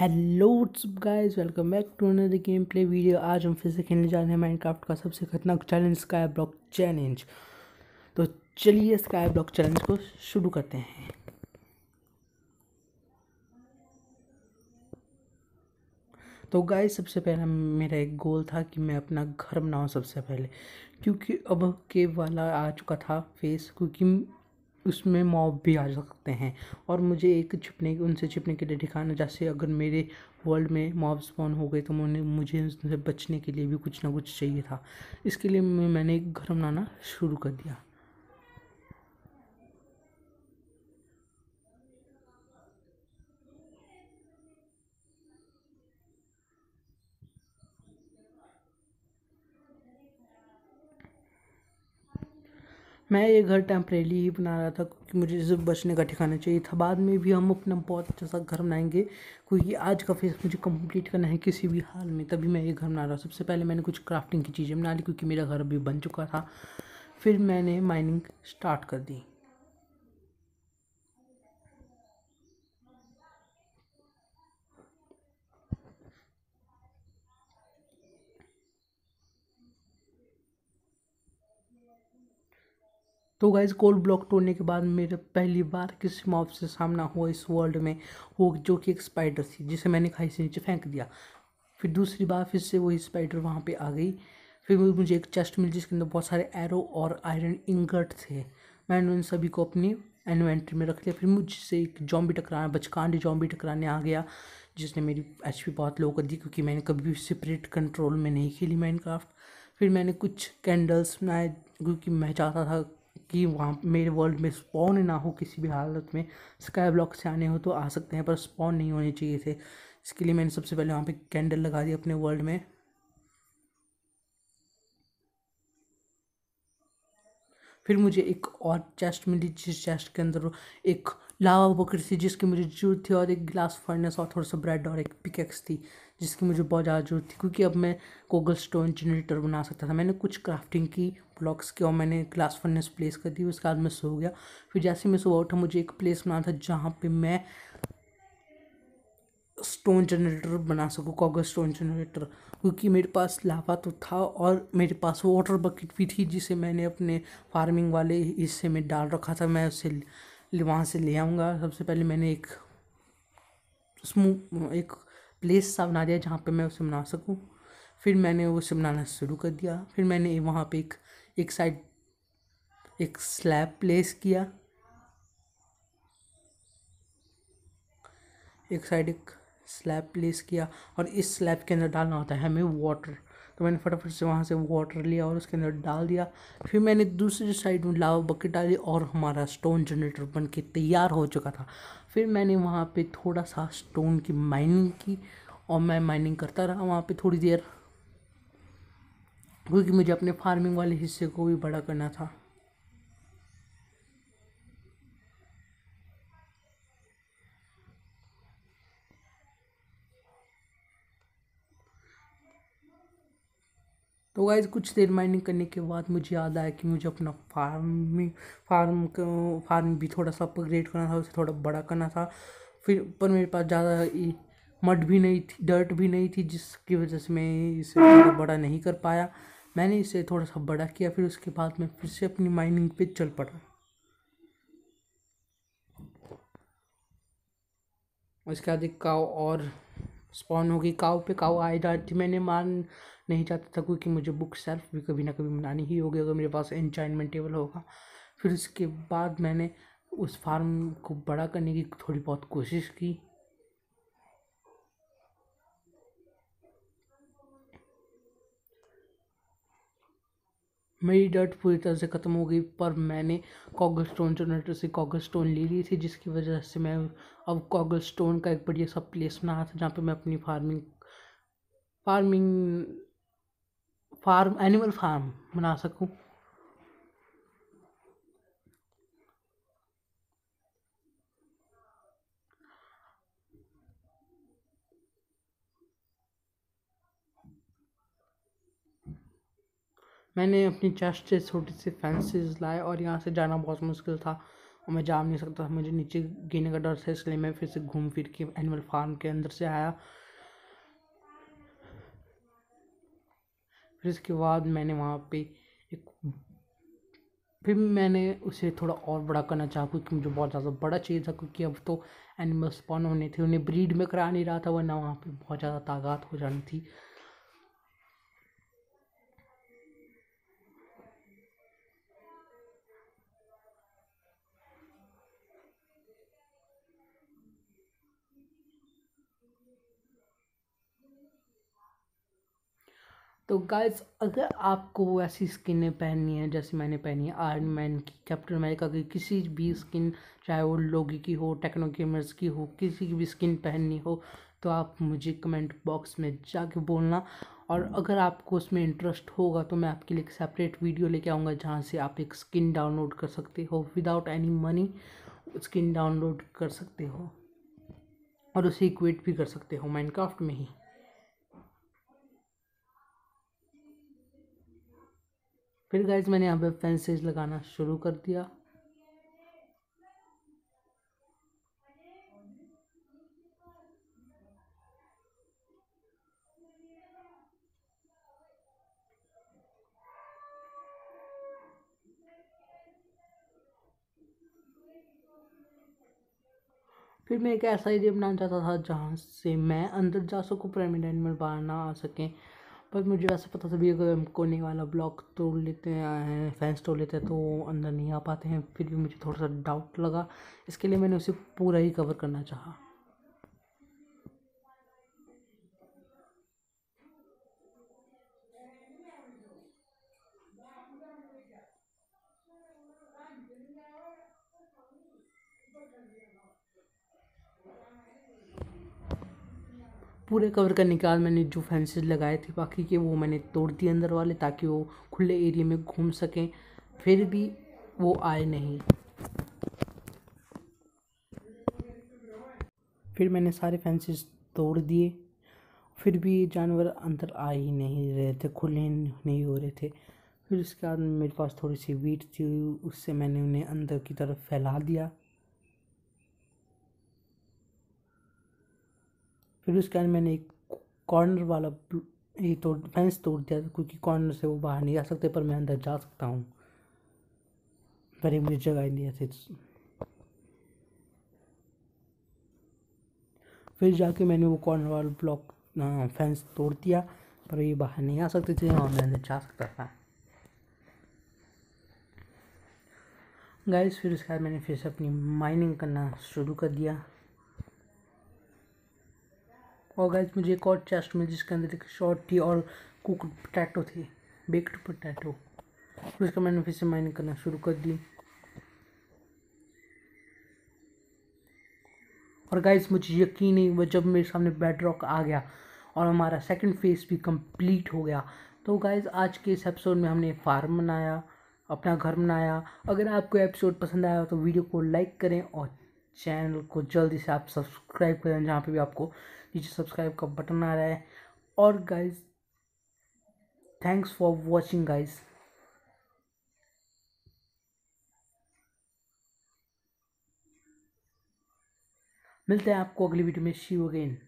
hello what's up guys welcome back to another game play video आज हम फिर से खेलने जा रहे हैं माइनक्राफ्ट का सबसे खतरनाक चैलेंज स्काई ब्लॉक चैलेंज तो चलिए स्काई ब्लॉक चैलेंज को शुरू करते हैं तो गाइस सबसे पहला मेरा एक गोल था कि मैं अपना घर बनाऊँ सबसे पहले क्योंकि अब के वाला आ चुका था फेस क्योंकि उसमें मॉब भी आ सकते हैं और मुझे एक छिपने उनसे छिपने के लिए ठिकाना जैसे अगर मेरे वर्ल्ड में मॉब स्पॉन हो गए तो मैंने मुझे उनसे बचने के लिए भी कुछ ना कुछ चाहिए था इसके लिए मैंने घर बनाना शुरू कर दिया मैं ये घर टेम्परेली ही बना रहा था क्योंकि मुझे इसे बचने का ठिकाना चाहिए था बाद में भी हम अपना बहुत अच्छा सा घर बनाएंगे क्योंकि आज का फेस मुझे कंप्लीट करना है किसी भी हाल में तभी मैं ये घर बना रहा हूँ सबसे पहले मैंने कुछ क्राफ्टिंग की चीज़ें बना ली क्योंकि मेरा घर अभी बन चुका था फिर मैंने माइनिंग स्टार्ट कर दी तो गाइज कोल्ड ब्लॉक तोड़ने के बाद मेरा पहली बार किसी मॉब से सामना हुआ इस वर्ल्ड में वो जो कि एक स्पाइडर थी जिसे मैंने खाई से नीचे फेंक दिया फिर दूसरी बार फिर से वही स्पाइडर वहाँ पे आ गई फिर मुझे एक चेस्ट मिली जिसके अंदर बहुत सारे एरो और आयरन इंगट थे मैंने उन सभी को अपनी एनवेंट्री में रख लिया फिर मुझसे एक जॉम्बी टकराना बचकांड जॉम्बी टकराने आ गया जिसने मेरी एच बहुत लो कर दी क्योंकि मैंने कभी सेपरेट कंट्रोल में नहीं खेली माइनक्राफ्ट फिर मैंने कुछ कैंडल्स बनाए क्योंकि मैं चाहता था कि वहाँ मेरे वर्ल्ड में स्पॉन ना हो किसी भी हालत में स्काई ब्लॉक से आने हो तो आ सकते हैं पर स्पॉन नहीं होने चाहिए थे इसके लिए मैंने सबसे पहले वहाँ पे कैंडल लगा दी अपने वर्ल्ड में फिर मुझे एक और चेस्ट मिली जिस चेस्ट के अंदर एक लावा बकरी थी जिसकी मुझे जरूरत थी और एक गिलास फर्नेस और थोड़ा सा ब्रेड और एक पिकेक्स थी जिसकी मुझे बहुत ज़्यादा ज़रूरत थी क्योंकि अब मैं कोगल स्टोन जनरेटर बना सकता था मैंने कुछ क्राफ्टिंग की ब्लॉक्स की और मैंने ग्लास फर्नेस प्लेस कर दी उसके बाद मैं सो गया फिर जैसे मैं सुबह उठा मुझे एक प्लेस बनाना था जहाँ पर मैं स्टोन जनरेटर बना सकूँ कॉगर स्टोन जनरेटर क्योंकि मेरे पास लावा तो था और मेरे पास वाटर बकेट भी थी जिसे मैंने अपने फार्मिंग वाले हिस्से में डाल रखा था मैं उसे वहाँ से ले आऊँगा सबसे पहले मैंने एक स्मू एक प्लेस सा बना दिया जहाँ पे मैं उसे बना सकूँ फिर मैंने उसे बनाना शुरू कर दिया फिर मैंने वहाँ पे एक एक साइड एक स्लैब प्लेस किया एक साइड एक स्लैब प्लेस किया और इस स्लैब के अंदर डालना होता है हमें वाटर तो मैंने फटाफट से वहाँ से वाटर लिया और उसके अंदर डाल दिया फिर मैंने दूसरी साइड में लावा बकेट डाली और हमारा स्टोन जनरेटर बन के तैयार हो चुका था फिर मैंने वहाँ पे थोड़ा सा स्टोन की माइनिंग की और मैं माइनिंग करता रहा वहाँ पे थोड़ी देर क्योंकि मुझे अपने फार्मिंग वाले हिस्से को भी बड़ा करना था तो गाइज कुछ देर माइनिंग करने के बाद मुझे याद आया कि मुझे अपना फार्म फार्म फार्म भी थोड़ा सा अपग्रेड करना था उसे थोड़ा बड़ा करना था फिर पर मेरे पास ज़्यादा मड भी नहीं थी डर्ट भी नहीं थी जिसकी वजह से मैं इसे थोड़ा बड़ा नहीं कर पाया मैंने इसे थोड़ा सा बड़ा किया फिर उसके बाद मैं फिर से अपनी माइनिंग पे चल पड़ा उसके बाद एक काव और स्पॉन होगी काव पे काऊ जाती तो मैंने मार नहीं चाहता था क्योंकि मुझे बुक सेल्फ भी कभी ना कभी बनानी ही होगी अगर मेरे पास एंचाइनमेंट टेबल होगा फिर उसके बाद मैंने उस फार्म को बड़ा करने की थोड़ी बहुत कोशिश की मेरी डर्ट पूरी तरह से ख़त्म हो गई पर मैंने कागल स्टोन जनरेटर से कागल स्टोन ले ली थी जिसकी वजह से मैं अब कागल स्टोन का एक बढ़िया सा प्लेस बना था जहाँ पे मैं अपनी farming farming farm animal farm बना सकूँ मैंने अपनी चेस्ट से छोटे से फैंसेस लाए और यहाँ से जाना बहुत मुश्किल था और मैं जा नहीं सकता मुझे नीचे गिरने का डर था इसलिए मैं फिर से घूम फिर के एनिमल फार्म के अंदर से आया फिर इसके बाद मैंने वहाँ पे एक फिर मैंने उसे थोड़ा और बड़ा करना चाहा क्योंकि मुझे बहुत ज़्यादा बड़ा चाहिए था क्योंकि अब तो एनिमल्स स्पॉन होने थे उन्हें ब्रीड में करा नहीं रहा था वरना वहाँ पे बहुत ज़्यादा तादाद हो जानी थी तो गाइस अगर आपको ऐसी स्किनें पहननी है जैसे मैंने पहनी है आयरन मैन की कैप्टन अमेरिका की किसी भी स्किन चाहे वो लोगी की हो टेक्नो गेमर्स की हो किसी की भी स्किन पहननी हो तो आप मुझे कमेंट बॉक्स में जाके बोलना और अगर आपको उसमें इंटरेस्ट होगा तो मैं आपके लिए एक सेपरेट वीडियो लेके आऊँगा जहाँ से आप एक स्किन डाउनलोड कर सकते हो without any money skin download कर सकते हो और उसे इक्वेट भी कर सकते हो माइनक्राफ्ट में ही फिर गाइज मैंने यहाँ पे फेंसेज लगाना शुरू कर दिया फिर मैं एक ऐसा एरिया बनाना चाहता था जहाँ से मैं अंदर जा सकूँ प्राइम एंड बाहर ना आ सकें पर मुझे वैसे पता था भी अगर कोने वाला ब्लॉक तोड़ लेते हैं फैंस तोड़ लेते हैं तो अंदर नहीं आ पाते हैं फिर भी मुझे थोड़ा सा डाउट लगा इसके लिए मैंने उसे पूरा ही कवर करना चाहा पूरे कवर करने के बाद मैंने जो फेंसेज लगाए थे बाकी के वो मैंने तोड़ दिए अंदर वाले ताकि वो खुले एरिया में घूम सकें फिर भी वो आए नहीं फिर मैंने सारे फेंसेज तोड़ दिए फिर भी जानवर अंदर आ ही नहीं रहे थे खुले नहीं हो रहे थे फिर उसके बाद मेरे पास थोड़ी सी वीट थी उससे मैंने उन्हें अंदर की तरफ फैला दिया फिर उसके बाद मैंने एक कॉर्नर वाला ये तोड़ फेंस तोड़ दिया क्योंकि कॉर्नर से वो बाहर नहीं आ सकते पर मैं अंदर जा सकता हूँ पर मुझे जगह नहीं ऐसे फिर जाके मैंने वो कॉर्नर वाला ब्लॉक फेंस तोड़ दिया पर ये बाहर नहीं आ सकते थे और मैं अंदर जा सकता था गाइस फिर उसके बाद मैंने फिर से अपनी माइनिंग करना शुरू कर दिया और गाइज मुझे एक और चेस्ट मिली जिसके अंदर एक शॉर्ट थी और कुक पटैटो थी बेक्ड पटैटो उसका मैंने फिर से माइनिंग करना शुरू कर दी और गाइज मुझे यकीन नहीं हुआ जब मेरे सामने बेड रॉक आ गया और हमारा सेकंड फेज भी कंप्लीट हो गया तो गाइज़ आज के इस एपिसोड में हमने फार्म बनाया अपना घर बनाया अगर आपको एपिसोड पसंद आया तो वीडियो को लाइक करें और चैनल को जल्दी से आप सब्सक्राइब करें जहाँ पे भी आपको नीचे सब्सक्राइब का बटन आ रहा है और guys thanks for watching guys मिलते हैं आपको अगली वीडियो में शी अगेन